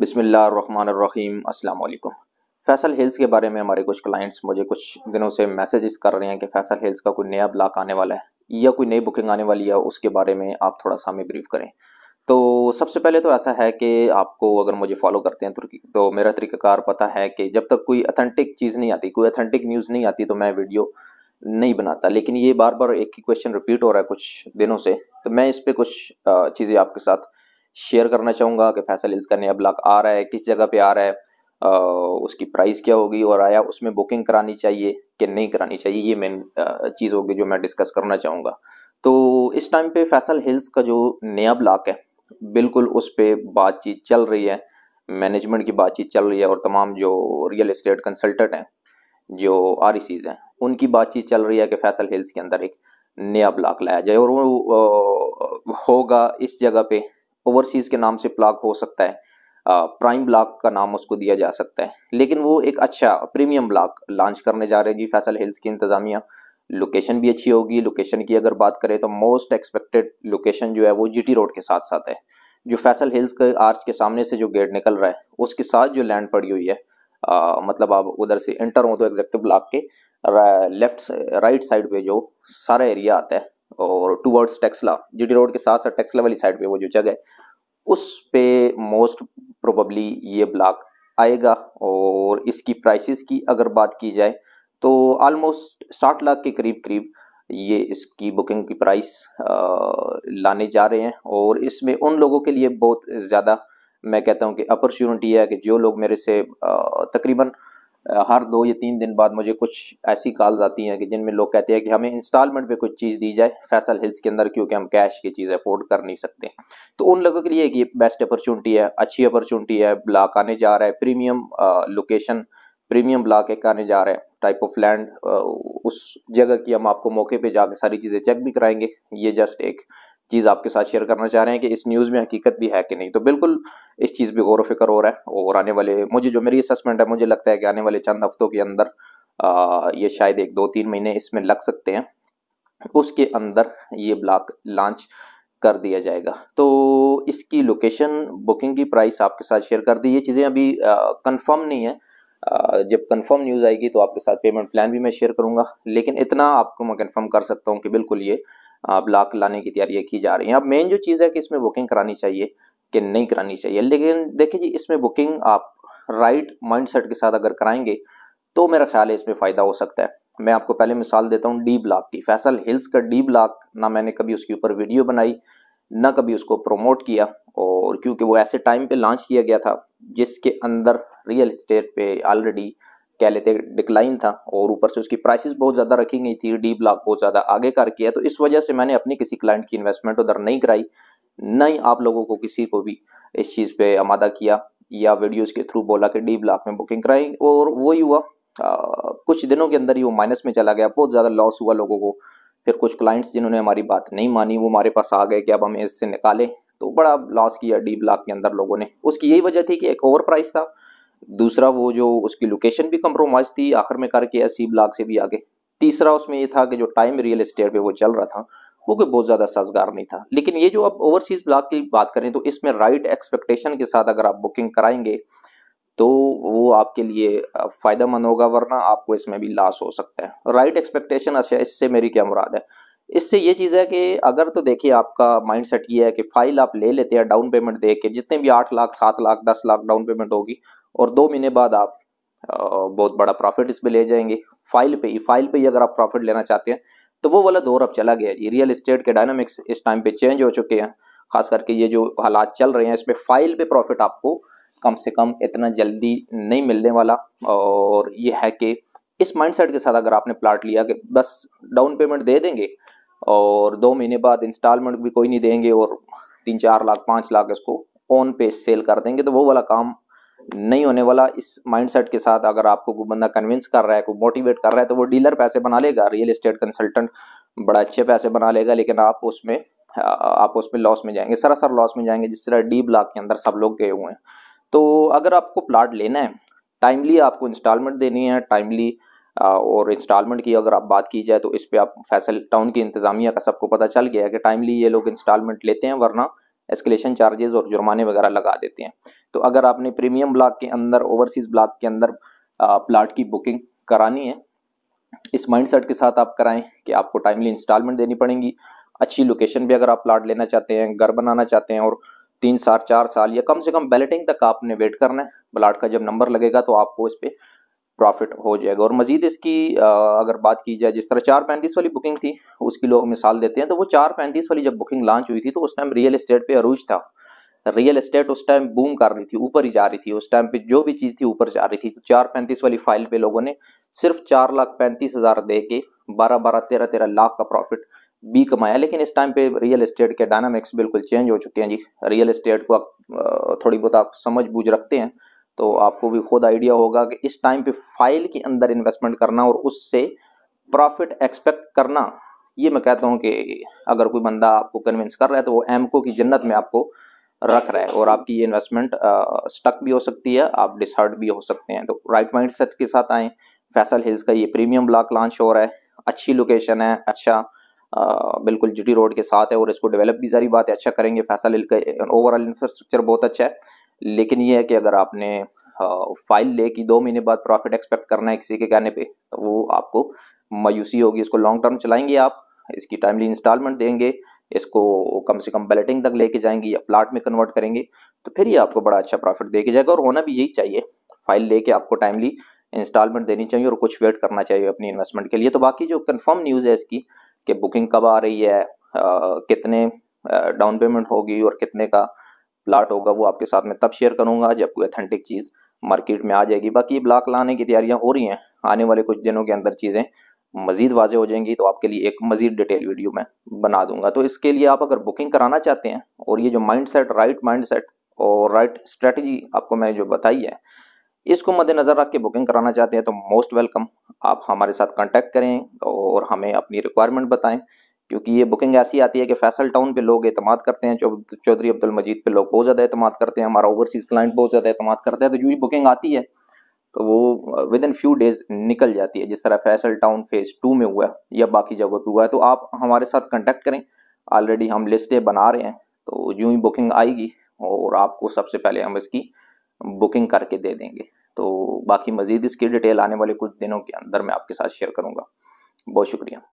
बिसमीम अल्लाम फैसल हिल्स के बारे में हमारे कुछ क्लाइंट्स मुझे कुछ दिनों से मैसेजेस कर रहे हैं कि फैसल हिल्स का कोई नया ब्लॉक आने वाला है या कोई नई बुकिंग आने वाली है उसके बारे में आप थोड़ा सा हमें ब्रीफ करें तो सबसे पहले तो ऐसा है कि आपको अगर मुझे फॉलो करते हैं तुर्की तो मेरा तरीक़ाकार पता है कि जब तक कोई अथेंटिक चीज़ नहीं आती कोई अथेंटिक न्यूज़ नहीं आती तो मैं वीडियो नहीं बनाता लेकिन ये बार बार एक ही क्वेश्चन रिपीट हो रहा है कुछ दिनों से तो मैं इस पर कुछ चीज़ें आपके साथ शेयर करना चाहूँगा कि फैसल हिल्स का नया ब्लॉक आ रहा है किस जगह पे आ रहा है आ, उसकी प्राइस क्या होगी और आया उसमें बुकिंग करानी चाहिए कि नहीं करानी चाहिए ये मेन चीज़ होगी जो मैं डिस्कस करना चाहूँगा तो इस टाइम पे फैसल हिल्स का जो नया ब्लॉक है बिल्कुल उस पर बातचीत चल रही है मैनेजमेंट की बातचीत चल रही है और तमाम जो रियल इस्टेट कंसल्टेंट हैं जो आर e हैं उनकी बातचीत चल रही है कि फैसल हिल्स के अंदर एक नया ब्लॉक लाया जाए और वो होगा इस जगह पे ओवरसीज के नाम से ब्लॉक हो सकता है प्राइम ब्लॉक का नाम उसको दिया जा सकता है लेकिन वो एक अच्छा प्रीमियम ब्लॉक लॉन्च करने जा रहे हैं जी फैसल हिल्स की इंतजामिया लोकेशन भी अच्छी होगी लोकेशन की अगर बात करें तो मोस्ट एक्सपेक्टेड लोकेशन जो है वो जीटी रोड के साथ साथ है जो फैसल हिल्स के आर्च के सामने से जो गेट निकल रहा है उसके साथ जो लैंड पड़ी हुई है आ, मतलब आप उधर से इंटर हो तो एग्जेक्टिव ब्लॉक के लेफ्ट राइट साइड पे जो सारा एरिया आता है और टूवर्ड्स टेक्सला जीटी रोड के साथ साथ टेक्सला वाली साइड पे वो जो जगह है उस पे मोस्ट प्रोबली ये ब्लॉक आएगा और इसकी प्राइसेस की अगर बात की जाए तो ऑलमोस्ट साठ लाख के करीब करीब ये इसकी बुकिंग की प्राइस लाने जा रहे हैं और इसमें उन लोगों के लिए बहुत ज़्यादा मैं कहता हूँ कि अपॉर्चुनिटी है कि जो लोग मेरे से तकरीबन हर दो या तीन दिन बाद मुझे कुछ ऐसी कॉल्स आती हैं कि जिनमें लोग कहते हैं कि हमें इंस्टॉलमेंट पे कुछ चीज़ दी जाए फैसल हिल्स के अंदर क्योंकि हम कैश की चीज़ अफोर्ड कर नहीं सकते तो उन लोगों के लिए एक बेस्ट अपॉर्चुनिटी है अच्छी अपॉर्चुनिटी है ब्लॉक आने जा रहा है प्रीमियम लोकेशन प्रीमियम ब्लॉक एक आने जा रहा है टाइप ऑफ लैंड उस जगह की हम आपको मौके पर जाकर सारी चीज़ें चेक भी कराएंगे ये जस्ट एक चीज़ आपके साथ शेयर करना चाह रहे हैं कि इस न्यूज़ में हकीकत भी है कि नहीं तो बिल्कुल इस चीज़ पर गौर फिक्र हो रहा है और आने वाले मुझे जो मेरी असेसमेंट है मुझे लगता है कि आने वाले चंद हफ्तों के अंदर आ, ये शायद एक दो तीन महीने इसमें लग सकते हैं उसके अंदर ये ब्लॉक लॉन्च कर दिया जाएगा तो इसकी लोकेशन बुकिंग की प्राइस आपके साथ शेयर कर दी ये चीज़ें अभी कंफर्म नहीं है आ, जब कंफर्म न्यूज़ आएगी तो आपके साथ पेमेंट प्लान भी मैं शेयर करूंगा लेकिन इतना आपको मैं कंफर्म कर सकता हूं कि बिल्कुल ये ब्लॉक लाने की तैयारी की जा रही है अब मेन जो चीज़ है कि इसमें बुकिंग करानी चाहिए कि नहीं करानी चाहिए लेकिन देखिए जी इसमें बुकिंग आप राइट माइंडसेट के साथ अगर कराएंगे तो मेरा ख्याल है इसमें फ़ायदा हो सकता है मैं आपको पहले मिसाल देता हूँ डी ब्लॉक की फैसल हिल्स का डी ब्लॉक ना मैंने कभी उसके ऊपर वीडियो बनाई ना कभी उसको प्रमोट किया और क्योंकि वो ऐसे टाइम पे लॉन्च किया गया था जिसके अंदर रियल इस्टेट पे ऑलरेडी कह लेते डिक्लाइन था और ऊपर से उसकी प्राइसेस बहुत ज़्यादा रखी गई थी डी ब्लॉक बहुत ज़्यादा आगे कर किया तो इस वजह से मैंने अपनी किसी क्लाइंट की इन्वेस्टमेंट उधर नहीं कराई न ही आप लोगों को किसी को भी इस चीज़ पे आमादा किया या वीडियोस के थ्रू बोला कि डी ब्लॉक में बुकिंग कराई और वही हुआ आ, कुछ दिनों के अंदर ही वो माइनस में चला गया बहुत ज़्यादा लॉस हुआ लोगों को फिर कुछ क्लाइंट्स जिन्होंने हमारी बात नहीं मानी वो हमारे पास आ गए कि अब हमें इससे निकाले तो बड़ा लॉस किया डी ब्लॉक के अंदर लोगों ने उसकी यही वजह थी कि एक ओवर प्राइस था दूसरा वो जो उसकी लोकेशन भी कम्प्रोमाइज थी आखिर में करके असीब ब्लाक से भी आगे तीसरा उसमें ये था कि जो टाइम रियल इस्टेट पे वो चल रहा था वो कोई बहुत ज़्यादा साजगार नहीं था लेकिन ये जो आप ओवरसीज़ ब्लॉक की बात करें तो इसमें राइट एक्सपेक्टेशन के साथ अगर आप बुकिंग कराएंगे तो वो आपके लिए फ़ायदा मंद होगा वरना आपको इसमें भी लॉस हो सकता है राइट एक्सपेक्टेशन अच्छा इससे मेरी क्या मुराद है इससे ये चीज़ है कि अगर तो देखिए आपका माइंड सेट ये है कि फाइल आप ले लेते हैं डाउन पेमेंट दे के जितने भी आठ लाख सात लाख दस लाख डाउन पेमेंट होगी और दो महीने बाद आप बहुत बड़ा प्रॉफिट इस पर ले जाएंगे फाइल पे ही फाइल पे ही अगर आप प्रॉफिट लेना चाहते हैं तो वो वाला दौर अब चला गया जी रियल इस्टेट के डायनामिक्स इस टाइम पे चेंज हो चुके हैं खास करके ये जो हालात चल रहे हैं इसमें फाइल पे प्रॉफिट आपको कम से कम इतना जल्दी नहीं मिलने वाला और ये है कि इस माइंड के साथ अगर आपने प्लाट लिया कि बस डाउन पेमेंट दे देंगे और दो महीने बाद इंस्टॉलमेंट भी कोई नहीं देंगे और तीन चार लाख पाँच लाख इसको ऑन पे सेल कर देंगे तो वो वाला काम नहीं होने वाला इस माइंडसेट के साथ अगर आपको कोई बंदा कन्विंस कर रहा है कोई मोटिवेट कर रहा है तो वो डीलर पैसे बना लेगा रियल इस्टेट कंसल्टेंट बड़ा अच्छे पैसे बना लेगा लेकिन आप उसमें आप उसमें लॉस में जाएंगे सरासर लॉस में जाएंगे जिस तरह डी ब्लॉक के अंदर सब लोग गए हुए हैं तो अगर आपको प्लाट लेना है टाइमली आपको इंस्टॉलमेंट देनी है टाइमली और इंस्टॉलमेंट की अगर आप बात की जाए तो इस पर आप फैसल टाउन की इंतज़ामिया का सबको पता चल गया है कि टाइमली ये लोग इंस्टॉलमेंट लेते हैं वरना एस्केलेशन चार्जेज और जुर्माने वगैरह लगा देते हैं तो अगर आपने प्रीमियम ब्लॉक के अंदर ओवरसीज़ ब्लॉक के अंदर प्लाट की बुकिंग करानी है इस माइंडसेट के साथ आप कराएं कि आपको टाइमली इंस्टॉलमेंट देनी पड़ेगी अच्छी लोकेशन पर अगर आप प्लाट लेना चाहते हैं घर बनाना चाहते हैं और तीन साल चार साल या कम से कम बैलेटिंग तक आपने वेट करना है ब्लाट का जब नंबर लगेगा तो आपको इस पर प्रॉफिट हो जाएगा और मजीद इसकी अगर बात की जाए जिस तरह चार पैंतीस वाली बुकिंग थी उसकी लोग मिसाल देते हैं तो वो चार पैंतीस वाली जब बुकिंग लॉन्च हुई थी तो उस टाइम रियल इस्टेट पे अरूज था रियल इस्टेट उस टाइम बूम कर रही थी ऊपर ही जा रही थी उस टाइम पे जो भी चीज़ थी ऊपर जा रही थी तो चार पैंतीस वाली फाइल पे लोगों ने सिर्फ चार लाख पैंतीस हज़ार दे के बारह बारह तेरह तेरह लाख का प्रॉफिट भी कमाया लेकिन इस टाइम पे रियल इस्टेट के डायनामिक्स बिल्कुल चेंज हो चुके हैं जी रियल इस्टेट को थोड़ी बहुत आप समझ बूझ रखते हैं तो आपको भी खुद आइडिया होगा कि इस टाइम पे फाइल के अंदर इन्वेस्टमेंट करना और उससे प्रॉफिट एक्सपेक्ट करना ये मैं कहता हूँ कि अगर कोई बंदा आपको कन्विंस कर रहा है तो वो एमको की जन्नत में आपको रख रहा है और आपकी ये इन्वेस्टमेंट स्टक भी हो सकती है आप डिसहर्ड भी हो सकते हैं तो राइट माइंड सेट के साथ आएँ फैसल हिल्स का ये प्रीमियम ब्लॉक लॉन्च हो रहा है अच्छी लोकेशन है अच्छा आ, बिल्कुल जी रोड के साथ है और इसको डेवलप भी सारी बात है अच्छा करेंगे फैसल हिल का ओवरऑल इंफ्रास्ट्रक्चर बहुत अच्छा है लेकिन ये है कि अगर आपने फाइल ले कि दो महीने बाद प्रॉफिट एक्सपेक्ट करना है किसी के कहने पे तो वो आपको मायूसी होगी इसको लॉन्ग टर्म चलाएंगे आप इसकी टाइमली इंस्टॉलमेंट देंगे इसको कम से कम बैलेटिंग तक लेके जाएंगे या प्लाट में कन्वर्ट करेंगे तो फिर ये आपको बड़ा अच्छा प्रॉफिट देके जाएगा और होना भी यही चाहिए फाइल लेके आपको टाइमली इंस्टॉलमेंट देनी चाहिए और कुछ वेट करना चाहिए अपनी इन्वेस्टमेंट के लिए तो बाकी जो कन्फर्म न्यूज़ है इसकी कि बुकिंग कब आ रही है आ, कितने डाउन पेमेंट होगी और कितने का प्लाट होगा वो आपके साथ में तब शेयर करूंगा जब कोई अथेंटिक चीज़ मार्केट में आ जाएगी बाकी ब्लॉक लाने की तैयारियां हो रही हैं आने वाले कुछ दिनों के अंदर चीज़ें मज़ीद वाजे हो जाएंगी तो आपके लिए एक मज़ीद डिटेल वीडियो में बना दूंगा तो इसके लिए आप अगर बुकिंग कराना चाहते हैं और ये जो mind set right mind set और राइट स्ट्रेटजी आपको मैंने जो बताई है इसको मद्देनज़र रख के बुकिंग कराना चाहते हैं तो मोस्ट वेलकम आप हमारे साथ कांटेक्ट करें और हमें अपनी रिक्वायरमेंट बताएं क्योंकि ये बुकिंग ऐसी आती है कि फैसल टाउन पे लोग अतमाद करते हैं चौधरी अब्दुल मजीद पे लोग बहुत ज़्यादा एतम करते हैं हमारा ओवरसीज़ क्लाइंट बहुत ज़्यादा एतम करते हैं तो जो ही बुकिंग आती है तो वो विद इन फ्यू डेज निकल जाती है जिस तरह फैसल टाउन फेज़ टू में हुआ या बाकी जगहों पर हुआ है तो आप हमारे साथ कंटेक्ट करें ऑलरेडी हम लिस्टें बना रहे हैं तो यूँ ही बुकिंग आएगी और आपको सबसे पहले हम इसकी बुकिंग करके दे देंगे तो बाकी मज़ीद इसकी डिटेल आने वाले कुछ दिनों के अंदर मैं आपके साथ शेयर करूँगा बहुत शुक्रिया